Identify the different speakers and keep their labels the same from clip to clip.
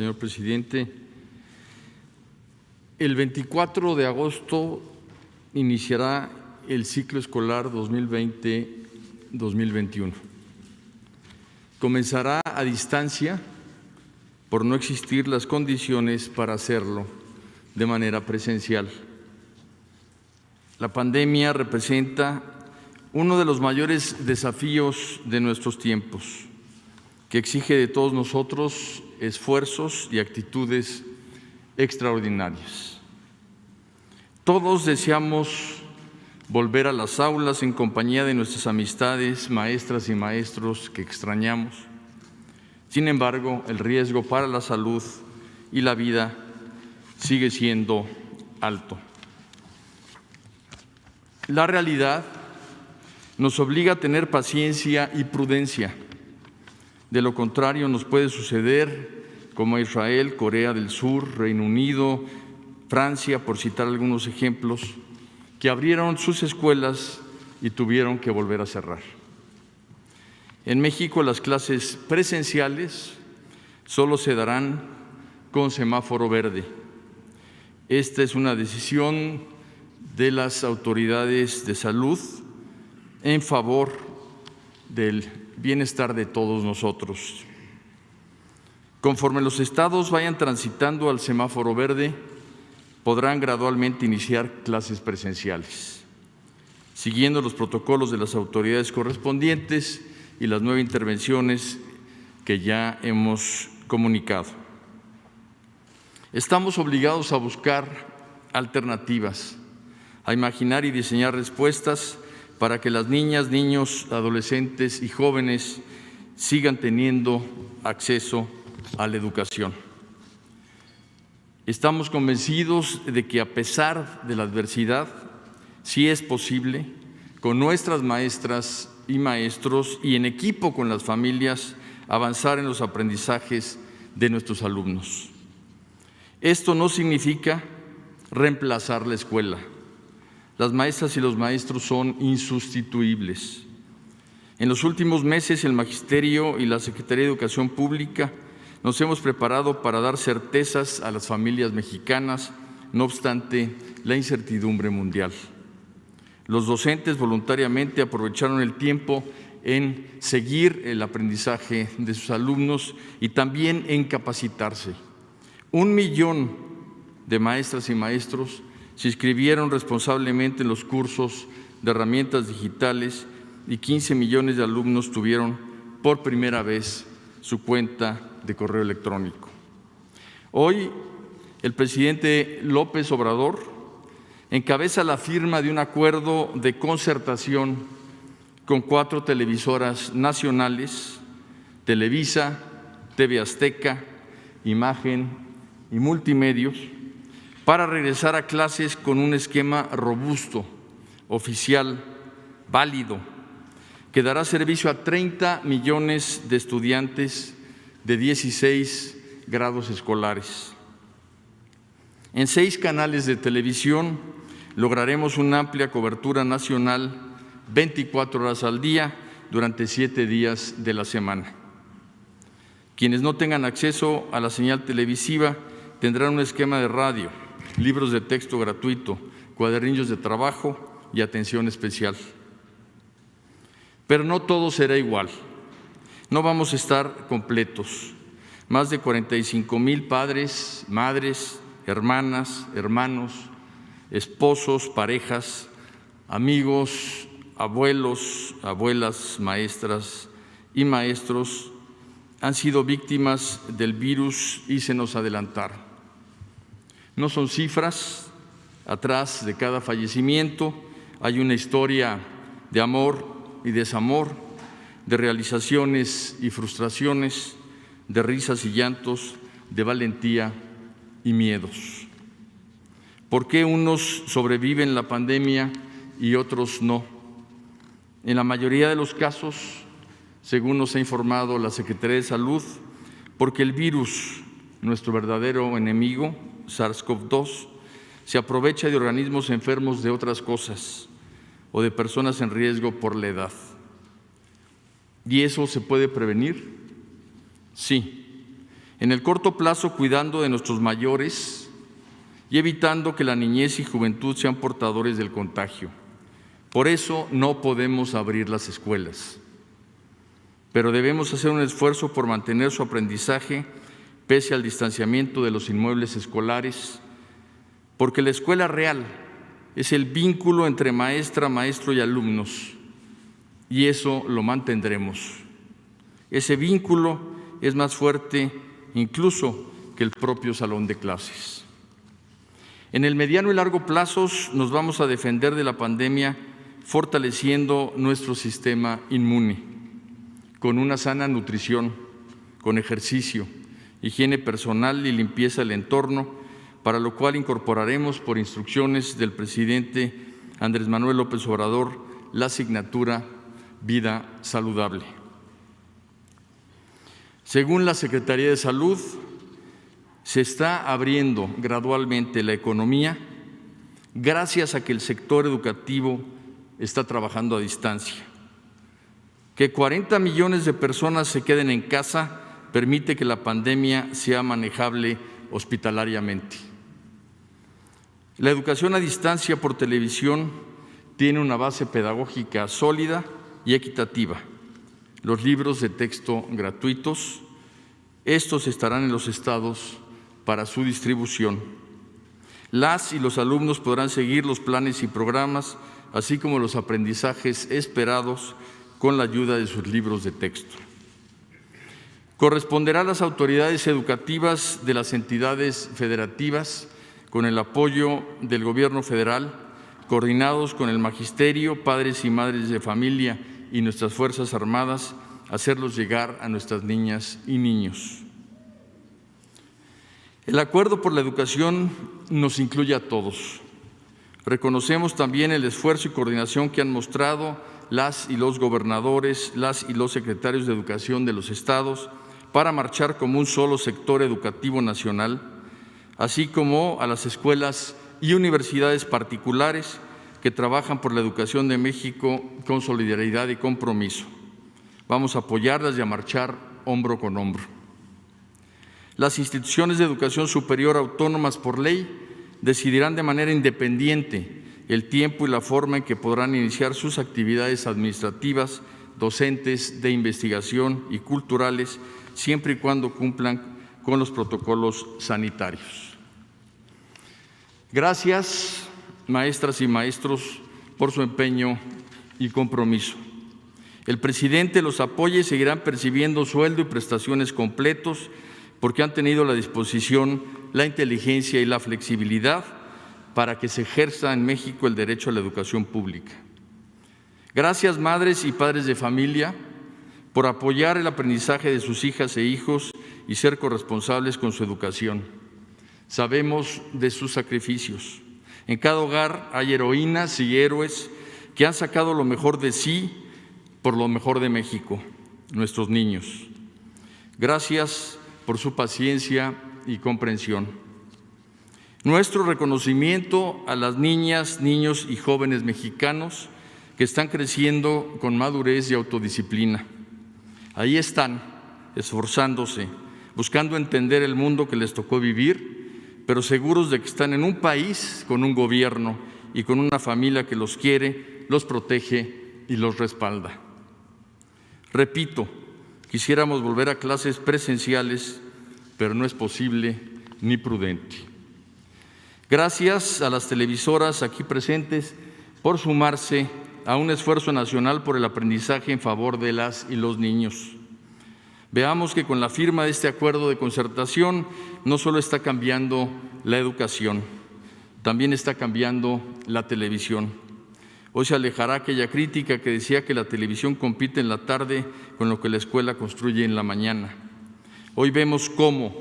Speaker 1: señor presidente. El 24 de agosto iniciará el ciclo escolar 2020-2021. Comenzará a distancia por no existir las condiciones para hacerlo de manera presencial. La pandemia representa uno de los mayores desafíos de nuestros tiempos que exige de todos nosotros esfuerzos y actitudes extraordinarias. Todos deseamos volver a las aulas en compañía de nuestras amistades, maestras y maestros que extrañamos. Sin embargo, el riesgo para la salud y la vida sigue siendo alto. La realidad nos obliga a tener paciencia y prudencia de lo contrario, nos puede suceder como a Israel, Corea del Sur, Reino Unido, Francia, por citar algunos ejemplos, que abrieron sus escuelas y tuvieron que volver a cerrar. En México las clases presenciales solo se darán con semáforo verde. Esta es una decisión de las autoridades de salud en favor del bienestar de todos nosotros. Conforme los estados vayan transitando al semáforo verde, podrán gradualmente iniciar clases presenciales, siguiendo los protocolos de las autoridades correspondientes y las nuevas intervenciones que ya hemos comunicado. Estamos obligados a buscar alternativas, a imaginar y diseñar respuestas para que las niñas, niños, adolescentes y jóvenes sigan teniendo acceso a la educación. Estamos convencidos de que a pesar de la adversidad, sí es posible, con nuestras maestras y maestros y en equipo con las familias, avanzar en los aprendizajes de nuestros alumnos. Esto no significa reemplazar la escuela las maestras y los maestros son insustituibles. En los últimos meses el Magisterio y la Secretaría de Educación Pública nos hemos preparado para dar certezas a las familias mexicanas, no obstante la incertidumbre mundial. Los docentes voluntariamente aprovecharon el tiempo en seguir el aprendizaje de sus alumnos y también en capacitarse. Un millón de maestras y maestros se inscribieron responsablemente en los cursos de herramientas digitales y 15 millones de alumnos tuvieron por primera vez su cuenta de correo electrónico. Hoy el presidente López Obrador encabeza la firma de un acuerdo de concertación con cuatro televisoras nacionales, Televisa, TV Azteca, Imagen y Multimedios para regresar a clases con un esquema robusto, oficial, válido, que dará servicio a 30 millones de estudiantes de 16 grados escolares. En seis canales de televisión lograremos una amplia cobertura nacional 24 horas al día durante siete días de la semana. Quienes no tengan acceso a la señal televisiva tendrán un esquema de radio libros de texto gratuito, cuadernillos de trabajo y atención especial. Pero no todo será igual. No vamos a estar completos. Más de 45 mil padres, madres, hermanas, hermanos, esposos, parejas, amigos, abuelos, abuelas, maestras y maestros han sido víctimas del virus y se nos adelantaron. No son cifras, atrás de cada fallecimiento hay una historia de amor y desamor, de realizaciones y frustraciones, de risas y llantos, de valentía y miedos. ¿Por qué unos sobreviven la pandemia y otros no? En la mayoría de los casos, según nos ha informado la Secretaría de Salud, porque el virus, nuestro verdadero enemigo, SARS-CoV-2 se aprovecha de organismos enfermos de otras cosas o de personas en riesgo por la edad. ¿Y eso se puede prevenir? Sí. En el corto plazo, cuidando de nuestros mayores y evitando que la niñez y juventud sean portadores del contagio. Por eso no podemos abrir las escuelas. Pero debemos hacer un esfuerzo por mantener su aprendizaje pese al distanciamiento de los inmuebles escolares, porque la escuela real es el vínculo entre maestra, maestro y alumnos, y eso lo mantendremos. Ese vínculo es más fuerte incluso que el propio salón de clases. En el mediano y largo plazo nos vamos a defender de la pandemia fortaleciendo nuestro sistema inmune, con una sana nutrición, con ejercicio, higiene personal y limpieza del entorno, para lo cual incorporaremos por instrucciones del presidente Andrés Manuel López Obrador la asignatura Vida Saludable. Según la Secretaría de Salud, se está abriendo gradualmente la economía gracias a que el sector educativo está trabajando a distancia. Que 40 millones de personas se queden en casa permite que la pandemia sea manejable hospitalariamente. La educación a distancia por televisión tiene una base pedagógica sólida y equitativa. Los libros de texto gratuitos, estos estarán en los estados para su distribución. Las y los alumnos podrán seguir los planes y programas, así como los aprendizajes esperados con la ayuda de sus libros de texto corresponderá a las autoridades educativas de las entidades federativas, con el apoyo del Gobierno federal, coordinados con el Magisterio, padres y madres de familia y nuestras Fuerzas Armadas, hacerlos llegar a nuestras niñas y niños. El acuerdo por la educación nos incluye a todos. Reconocemos también el esfuerzo y coordinación que han mostrado las y los gobernadores, las y los secretarios de educación de los estados, para marchar como un solo sector educativo nacional, así como a las escuelas y universidades particulares que trabajan por la educación de México con solidaridad y compromiso. Vamos a apoyarlas y a marchar hombro con hombro. Las instituciones de educación superior autónomas por ley decidirán de manera independiente el tiempo y la forma en que podrán iniciar sus actividades administrativas docentes, de investigación y culturales, siempre y cuando cumplan con los protocolos sanitarios. Gracias, maestras y maestros, por su empeño y compromiso. El presidente los apoya y seguirán percibiendo sueldo y prestaciones completos porque han tenido la disposición, la inteligencia y la flexibilidad para que se ejerza en México el derecho a la educación pública. Gracias madres y padres de familia por apoyar el aprendizaje de sus hijas e hijos y ser corresponsables con su educación. Sabemos de sus sacrificios. En cada hogar hay heroínas y héroes que han sacado lo mejor de sí por lo mejor de México, nuestros niños. Gracias por su paciencia y comprensión. Nuestro reconocimiento a las niñas, niños y jóvenes mexicanos que están creciendo con madurez y autodisciplina. Ahí están, esforzándose, buscando entender el mundo que les tocó vivir, pero seguros de que están en un país con un gobierno y con una familia que los quiere, los protege y los respalda. Repito, quisiéramos volver a clases presenciales, pero no es posible ni prudente. Gracias a las televisoras aquí presentes por sumarse a un esfuerzo nacional por el aprendizaje en favor de las y los niños. Veamos que con la firma de este acuerdo de concertación no solo está cambiando la educación, también está cambiando la televisión. Hoy se alejará aquella crítica que decía que la televisión compite en la tarde con lo que la escuela construye en la mañana. Hoy vemos cómo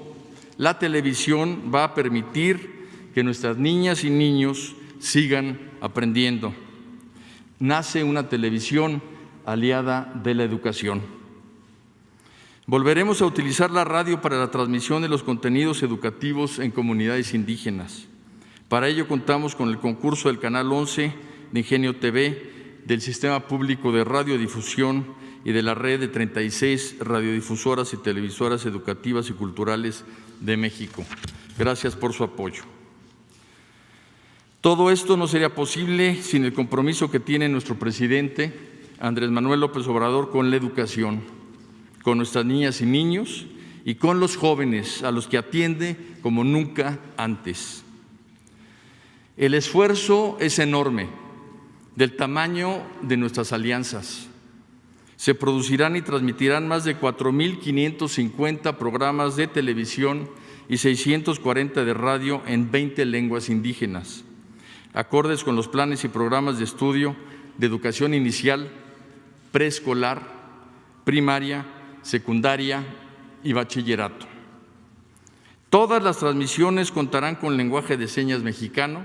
Speaker 1: la televisión va a permitir que nuestras niñas y niños sigan aprendiendo nace una televisión aliada de la educación. Volveremos a utilizar la radio para la transmisión de los contenidos educativos en comunidades indígenas. Para ello contamos con el concurso del Canal 11 de Ingenio TV, del Sistema Público de Radiodifusión y de la red de 36 radiodifusoras y televisoras educativas y culturales de México. Gracias por su apoyo. Todo esto no sería posible sin el compromiso que tiene nuestro presidente Andrés Manuel López Obrador con la educación, con nuestras niñas y niños y con los jóvenes a los que atiende como nunca antes. El esfuerzo es enorme, del tamaño de nuestras alianzas. Se producirán y transmitirán más de 4.550 programas de televisión y 640 de radio en 20 lenguas indígenas acordes con los planes y programas de estudio de educación inicial, preescolar, primaria, secundaria y bachillerato. Todas las transmisiones contarán con lenguaje de señas mexicano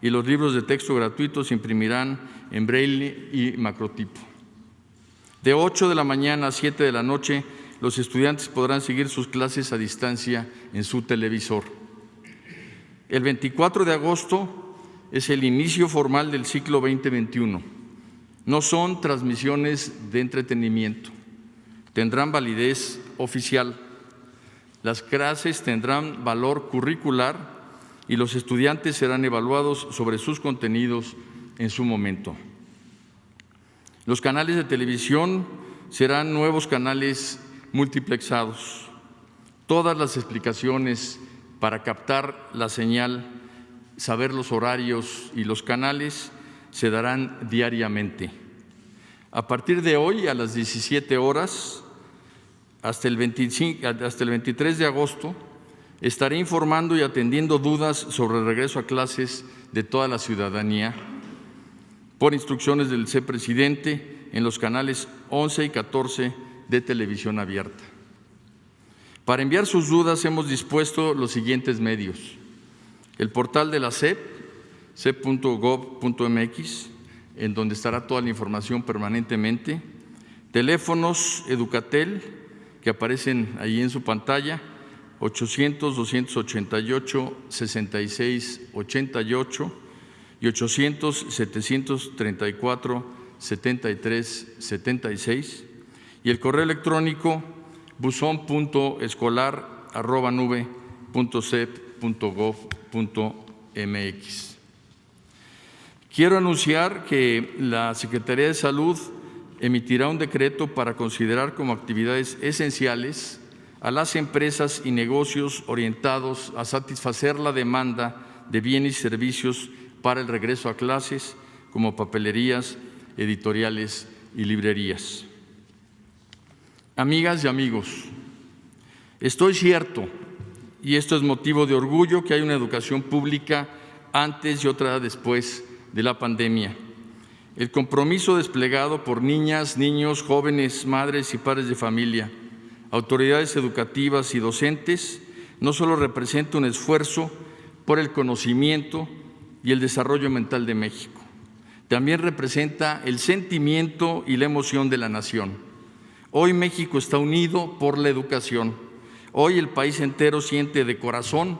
Speaker 1: y los libros de texto gratuitos se imprimirán en braille y macrotipo. De 8 de la mañana a 7 de la noche, los estudiantes podrán seguir sus clases a distancia en su televisor. El 24 de agosto es el inicio formal del ciclo 2021. No son transmisiones de entretenimiento. Tendrán validez oficial. Las clases tendrán valor curricular y los estudiantes serán evaluados sobre sus contenidos en su momento. Los canales de televisión serán nuevos canales multiplexados. Todas las explicaciones para captar la señal saber los horarios y los canales se darán diariamente. A partir de hoy, a las 17 horas, hasta el, 23 de agosto, estaré informando y atendiendo dudas sobre el regreso a clases de toda la ciudadanía por instrucciones del C presidente en los canales 11 y 14 de televisión abierta. Para enviar sus dudas hemos dispuesto los siguientes medios el portal de la CEP, cep.gov.mx, en donde estará toda la información permanentemente, teléfonos Educatel, que aparecen ahí en su pantalla, 800-288-6688 y 800-734-7376 y el correo electrónico buzón.escolar.nube.cep.gov.mx. MX. Quiero anunciar que la Secretaría de Salud emitirá un decreto para considerar como actividades esenciales a las empresas y negocios orientados a satisfacer la demanda de bienes y servicios para el regreso a clases, como papelerías, editoriales y librerías. Amigas y amigos, estoy cierto y esto es motivo de orgullo que hay una educación pública antes y otra después de la pandemia. El compromiso desplegado por niñas, niños, jóvenes, madres y padres de familia, autoridades educativas y docentes no solo representa un esfuerzo por el conocimiento y el desarrollo mental de México, también representa el sentimiento y la emoción de la nación. Hoy México está unido por la educación Hoy el país entero siente de corazón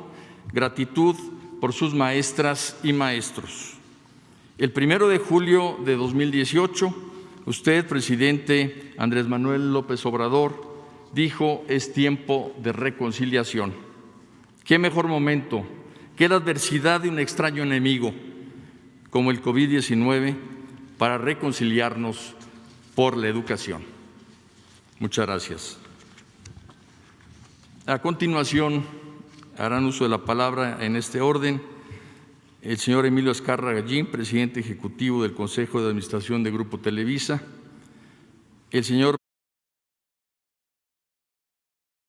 Speaker 1: gratitud por sus maestras y maestros. El primero de julio de 2018, usted, presidente Andrés Manuel López Obrador, dijo es tiempo de reconciliación. ¿Qué mejor momento que la adversidad de un extraño enemigo como el COVID-19 para reconciliarnos por la educación? Muchas gracias. A continuación, harán uso de la palabra en este orden el señor Emilio Escarra Gallín, presidente ejecutivo del Consejo de Administración de Grupo Televisa, el señor